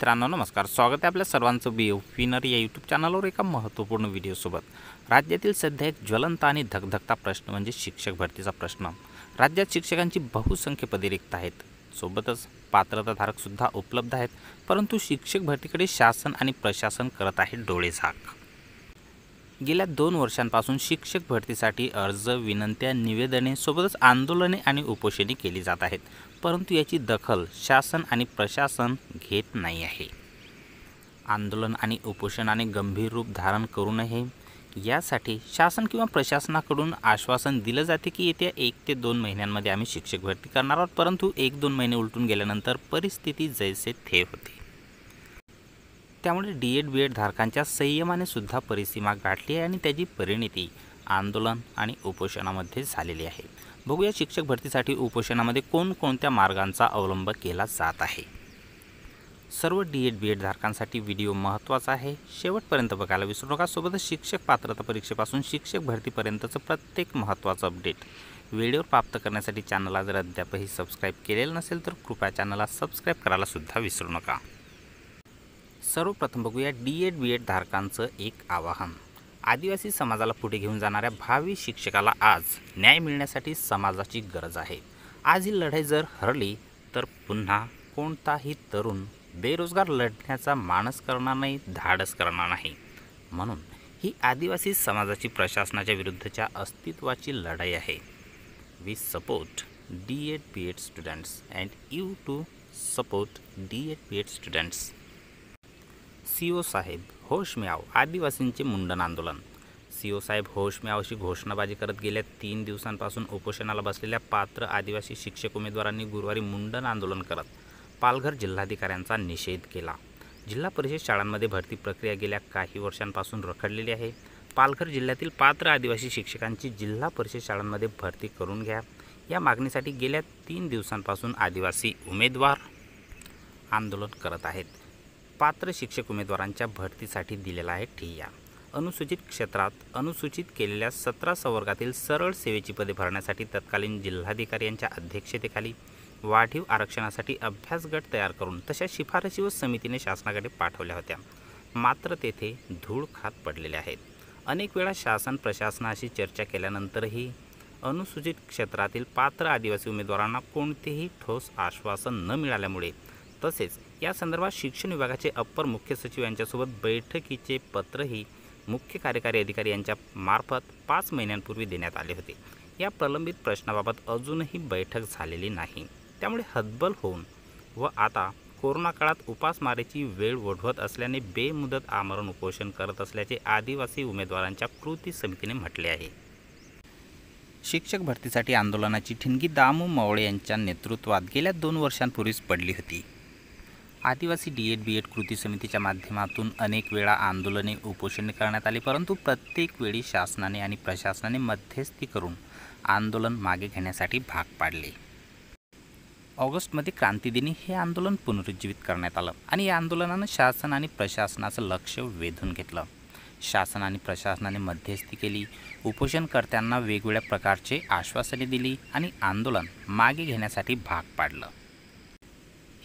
मित्रांनो नमस्कार स्वागत आहे आपल्या सर्वांचं बी फिनर या यूट्यूब चॅनलवर एका महत्त्वपूर्ण व्हिडिओसोबत राज्यातील सध्या एक ज्वलंत आणि धकधकता प्रश्न म्हणजे शिक्षक भरतीचा प्रश्न राज्यात शिक्षकांची बहुसंख्य पदे रिक्त आहेत सोबतच पात्रताधारकसुद्धा उपलब्ध आहेत परंतु शिक्षक भरतीकडे शासन आणि प्रशासन करत आहे डोळेझाक गेल्या दोन वर्षांपासून शिक्षक भरतीसाठी अर्ज विनंत्या निवेदने सोबतच आंदोलने आणि उपोषणे केली जात आहेत परंतु याची दखल शासन आणि प्रशासन घेत नाही आहे आंदोलन आणि उपोषणाने गंभीर रूप धारण करू नये यासाठी शासन किंवा प्रशासनाकडून आश्वासन दिलं जाते की येत्या एक ते दोन महिन्यांमध्ये आम्ही शिक्षक भरती करणार आहोत परंतु एक दोन महिने उलटून गेल्यानंतर परिस्थिती जैसे थे होती त्यामुळे डी एड बी एड धारकांच्या संयमाने सुद्धा परिसीमा गाठली आहे आणि त्याची परिणिती आंदोलन आणि उपोषणामध्ये झालेली आहे बघूया शिक्षक भरतीसाठी उपोषणामध्ये कोणकोणत्या मार्गांचा अवलंब केला जात आहे सर्व डी एड बी एड धारकांसाठी व्हिडिओ महत्त्वाचा आहे शेवटपर्यंत बघायला विसरू नका सोबतच शिक्षक पात्रता परीक्षेपासून शिक्षक भरतीपर्यंतचं प्रत्येक महत्त्वाचं अपडेट व्हिडिओ प्राप्त करण्यासाठी चॅनलला जर अद्यापही सबस्क्राईब केलेलं नसेल तर कृपया चॅनलला सबस्क्राईब करायलासुद्धा विसरू नका सर्वप्रथम बघूया डी एड बी एड धारकांचं एक आवाहन आदिवासी समाजाला पुढे घेऊन जाणाऱ्या भावी शिक्षकाला आज न्याय मिळण्यासाठी समाजाची गरज आहे आज ही लढाई जर हरली तर पुन्हा कोणताही तरुण बेरोजगार लढण्याचा मानस करणार नाही धाडस करणार नाही म्हणून ही आदिवासी समाजाची प्रशासनाच्या विरुद्धच्या अस्तित्वाची लढाई आहे we support D Ed B Ed students and you to support D Ed B Ed students CO साहेब होश में आदिवासींचे मुंडन आंदोलन सी ओ साहेब होश में अशी घोषणाबाजी करत गेल्या तीन दिवसांपासून उपोषणाला बसलेल्या पात्र आदिवासी शिक्षक उमेदवारांनी गुरुवारी मुंडन आंदोलन करत पालघर जिल्हाधिकाऱ्यांचा निषेध केला जिल्हा परिषद शाळांमध्ये भरती प्रक्रिया गेल्या काही वर्षांपासून रखडलेली आहे पालघर जिल्ह्यातील पात्र आदिवासी शिक्षकांची जिल्हा परिषद शाळांमध्ये भरती करून घ्या या मागणीसाठी गेल्या तीन दिवसांपासून आदिवासी उमेदवार आंदोलन करत आहेत पात्र शिक्षक उमेदवारांच्या भरतीसाठी दिलेला आहे ठिय्या अनुसूचित क्षेत्रात अनुसूचित केलेल्या सतरा संवर्गातील सरळ सेवेची पदे भरण्यासाठी तत्कालीन जिल्हाधिकारी यांच्या अध्यक्षतेखाली वाढीव आरक्षणासाठी अभ्यास गट तयार करून तशा शिफारशी व समितीने शासनाकडे पाठवल्या होत्या मात्र तेथे धूळ खात पडलेले आहेत अनेक वेळा शासन प्रशासनाशी चर्चा केल्यानंतरही अनुसूचित क्षेत्रातील पात्र आदिवासी उमेदवारांना कोणतेही ठोस आश्वासन न मिळाल्यामुळे तसेच या संदर्भात शिक्षण विभागाचे अप्पर मुख्य सचिव यांच्यासोबत बैठकीचे पत्रही मुख्य कार्यकारी अधिकारी यांच्या मार्फत पाच महिन्यांपूर्वी देण्यात आले होते या प्रलंबित प्रश्नाबाबत अजूनही बैठक झालेली नाही त्यामुळे हतबल होऊन व आता कोरोना काळात उपासमारीची वेळ ओढवत असल्याने बेमुदत आमरण उपोषण करत असल्याचे आदिवासी उमेदवारांच्या कृती समितीने म्हटले आहे शिक्षक भरतीसाठी आंदोलनाची ठिणगी दामू मवळे यांच्या नेतृत्वात गेल्या दोन वर्षांपूर्वीच पडली होती आदिवासी डी एड बी एड कृती समितीच्या माध्यमातून अनेक वेळा आंदोलने उपोषणे करण्यात आली परंतु प्रत्येक वेळी शासनाने आणि प्रशासनाने मध्यस्थी करून आंदोलन मागे घेण्यासाठी भाग पाडले ऑगस्टमध्ये क्रांतीदिनी हे आंदोलन पुनरुज्जीवित करण्यात आलं आणि या आंदोलनानं शासन आणि प्रशासनाचं लक्ष वेधून घेतलं शासन आणि प्रशासनाने मध्यस्थी केली उपोषणकर्त्यांना वेगवेगळ्या प्रकारचे आश्वासने दिली आणि आंदोलन मागे घेण्यासाठी भाग पाडलं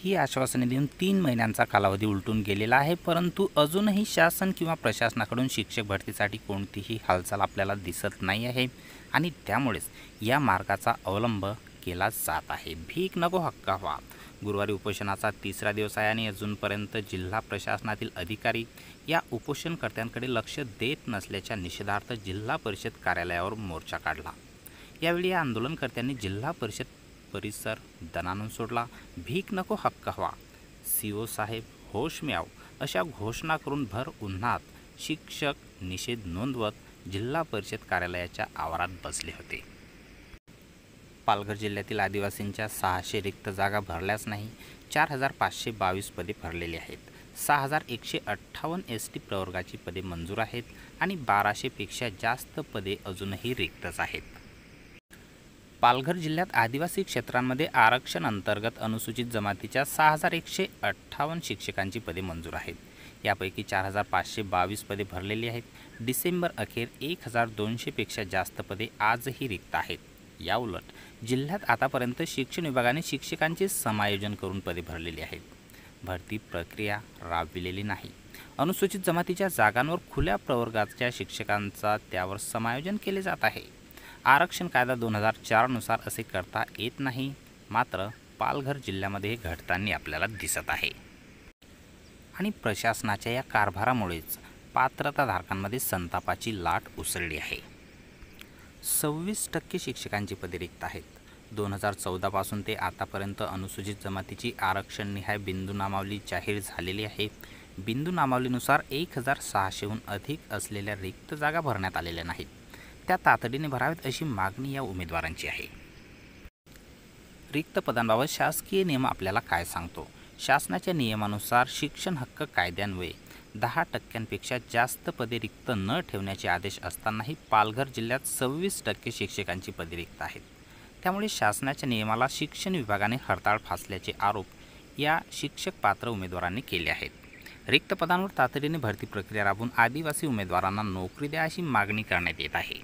ही आश्वासने देऊन तीन महिन्यांचा कालावधी उलटून गेलेला आहे परंतु अजूनही शासन किंवा प्रशासनाकडून शिक्षक भरतीसाठी कोणतीही हालचाल आपल्याला दिसत नाही आहे आणि त्यामुळेच या मार्गाचा अवलंब केला जात आहे भीक नको हक्का व्हा गुरुवारी उपोषणाचा तिसरा दिवस आहे आणि अजूनपर्यंत जिल्हा प्रशासनातील अधिकारी या उपोषणकर्त्यांकडे लक्ष देत नसल्याच्या निषेधार्थ जिल्हा परिषद कार्यालयावर मोर्चा काढला यावेळी या आंदोलनकर्त्यांनी जिल्हा परिषद परिसर दनानून सोडला भीक नको हक्क हवा सीओ साहेब होश म्याव अशा घोषणा करून भर उन्हात शिक्षक निषेध नोंदवत जिल्हा परिषद कार्यालयाच्या आवारात बसले होते पालघर जिल्ह्यातील आदिवासींच्या सहाशे रिक्त जागा भरल्याच नाही चार हजार पाचशे बावीस पदे भरलेली आहेत सहा हजार एकशे अठ्ठावन्न एस टी प्रवर्गाची पदे मंजूर आहेत आणि बाराशेपेक्षा जास्त पदे अजूनही रिक्तच आहेत पालघर जिल्ह्यात आदिवासी क्षेत्रांमध्ये आरक्षण अंतर्गत अनुसूचित जमातीच्या सहा हजार एकशे अठ्ठावन्न शिक्षकांची पदे मंजूर आहेत यापैकी चार हजार पाचशे बावीस पदे भरलेली आहेत डिसेंबर अखेर एक हजार दोनशेपेक्षा जास्त पदे आजही रिक्त आहेत याउलट जिल्ह्यात आतापर्यंत शिक्षण विभागाने शिक्षकांचे समायोजन करून पदे भरलेली आहेत भरती प्रक्रिया राबविलेली नाही अनुसूचित जमातीच्या जागांवर खुल्या प्रवर्गाच्या शिक्षकांचा त्यावर समायोजन केले जात आहे आरक्षण कायदा दोन हजार चारनुसार असे करता येत नाही मात्र पालघर जिल्ह्यामध्ये हे घडताना आपल्याला दिसत आहे आणि प्रशासनाच्या या कारभारामुळेच पात्रताधारकांमध्ये संतापाची लाट उसळली आहे सव्वीस टक्के शिक्षकांची पदे रिक्त आहेत दोन हजार चौदापासून ते आतापर्यंत अनुसूचित जमातीची आरक्षण निहाय बिंदू नामावली जाहीर झालेली आहे बिंदू नामावलीनुसार एक हजार सहाशेहून अधिक असलेल्या रिक्त जागा भरण्यात आलेल्या नाहीत त्या तातडीने भराव्यात अशी मागणी या उमेदवारांची आहे रिक्त पदांबाबत शासकीय नियम आपल्याला काय सांगतो शासनाच्या नियमानुसार शिक्षण हक्क कायद्यान्वये दहा टक्क्यांपेक्षा जास्त पदे रिक्त न ठेवण्याचे आदेश असतानाही पालघर जिल्ह्यात सव्वीस टक्के शिक्षकांची पदे रिक्त आहेत त्यामुळे शासनाच्या नियमाला शिक्षण विभागाने हडताळ फासल्याचे आरोप या शिक्षक पात्र उमेदवारांनी केले आहेत रिक्त पदांवर तातडीने भरती प्रक्रिया राबवून आदिवासी उमेदवारांना नोकरी द्या अशी मागणी करण्यात येत आहे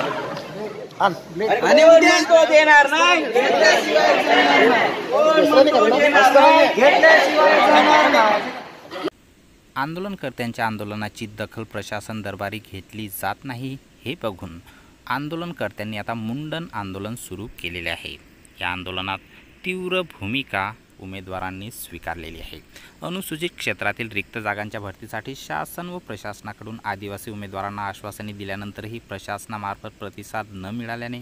आणि देणार नाही आंदोलनकर्त्यांच्या आंदोलनाची दखल प्रशासन दरबारी घेतली जात नाही हे बघून आंदोलनकर्त्यांनी आता मुंडन आंदोलन सुरू केलेले आहे या आंदोलनात तीव्र भूमिका उमेदवारांनी स्वीकारलेली आहे अनुसूचित क्षेत्रातील रिक्त जागांच्या भरतीसाठी शासन व प्रशासनाकडून आदिवासी उमेदवारांना आश्वासने दिल्यानंतरही प्रशासनामार्फत प्रतिसाद न मिळाल्याने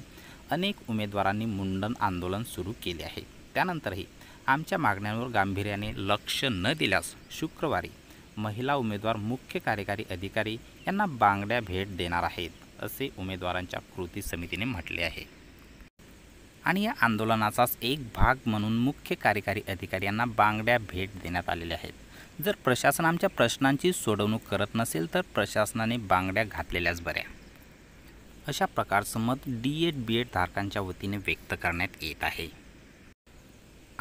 अनेक उमेदवारांनी मुंडन आंदोलन सुरू केले आहे त्यानंतरही आमच्या मागण्यांवर गांभीर्याने लक्ष न दिल्यास शुक्रवारी महिला उमेदवार मुख्य कार्यकारी अधिकारी यांना बांगड्या भेट देणार आहेत असे उमेदवारांच्या कृती समितीने म्हटले आहे आणि या आंदोलनाचाच एक भाग म्हणून मुख्य कार्यकारी अधिकारी यांना बांगड्या भेट देण्यात आलेल्या आहेत जर प्रशासन आमच्या प्रश्नांची सोडवणूक करत नसेल तर प्रशासनाने बांगड्या घातलेल्याच बऱ्या अशा प्रकारचं मत डी एड बी एड धारकांच्या वतीने व्यक्त करण्यात येत आहे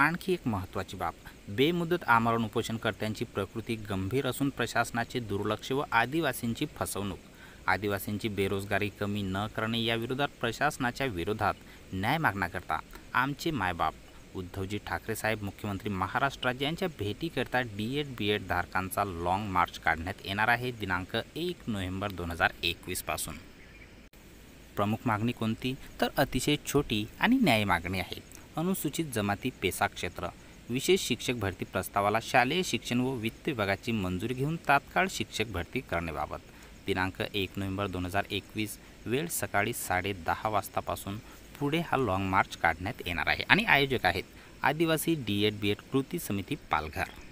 आणखी एक महत्त्वाची बाब बेमुदत आमरण उपोषणकर्त्यांची प्रकृती गंभीर असून प्रशासनाचे दुर्लक्ष व आदिवासींची फसवणूक आदिवासींची बेरोजगारी कमी न करणे याविरोधात प्रशासनाच्या विरोधात न्याय मागण्याकरता आमचे मायबाप उद्धवजी ठाकरे साहेब मुख्यमंत्री महाराष्ट्र राज्य यांच्या भेटीकरता डी एड बी एड धारकांचा लाँग मार्च काढण्यात येणार आहे दिनांक एक नोव्हेंबर दोन हजार एकवीसपासून प्रमुख मागणी कोणती तर अतिशय छोटी आणि न्याय मागणी आहे अनुसूचित जमाती पेसा क्षेत्र विशेष शिक्षक भरती प्रस्तावाला शालेय शिक्षण व वित्त विभागाची मंजुरी घेऊन तात्काळ शिक्षक भरती करण्याबाबत दिनांक एक नोव्हेंबर दोन हजार एकवीस वेळ सकाळी साडे दहा वाजतापासून पुढे हा लाँग मार्च काढण्यात येणार आहे आणि आयोजक आहेत आदिवासी डी एड बी एड कृती समिती पालघर